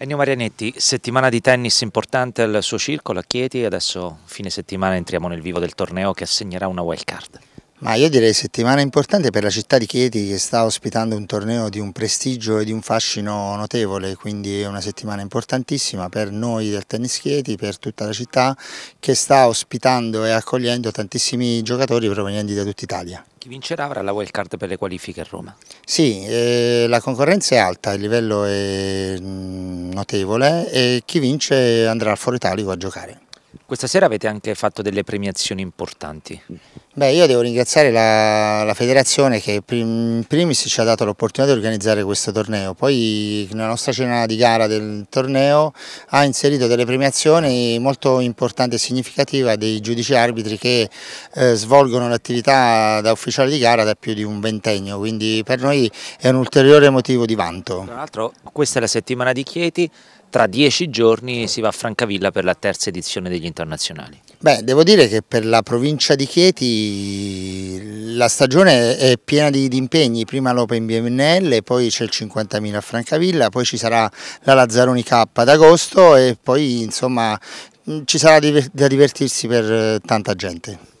Ennio Marianetti, settimana di tennis importante al suo circolo a Chieti, adesso fine settimana entriamo nel vivo del torneo che assegnerà una wild card. Ma io direi settimana importante per la città di Chieti che sta ospitando un torneo di un prestigio e di un fascino notevole, quindi è una settimana importantissima per noi del tennis Chieti, per tutta la città che sta ospitando e accogliendo tantissimi giocatori provenienti da tutta Italia. Chi vincerà avrà la wild card per le qualifiche a Roma? Sì, eh, la concorrenza è alta, il livello è mm, notevole e chi vince andrà al Foro Italico a giocare. Questa sera avete anche fatto delle premiazioni importanti. Beh, io devo ringraziare la, la federazione che in primis ci ha dato l'opportunità di organizzare questo torneo, poi nella nostra cena di gara del torneo ha inserito delle premiazioni molto importanti e significative dei giudici arbitri che eh, svolgono l'attività da ufficiale di gara da più di un ventennio, quindi per noi è un ulteriore motivo di vanto. Tra l'altro questa è la settimana di Chieti, tra dieci giorni si va a Francavilla per la terza edizione degli internazionali. Beh, devo dire che per la provincia di Chieti la stagione è piena di, di impegni, prima l'Open BML, poi c'è il 50.000 a Francavilla, poi ci sarà la Lazzaroni K ad agosto e poi insomma ci sarà da divertirsi per eh, tanta gente.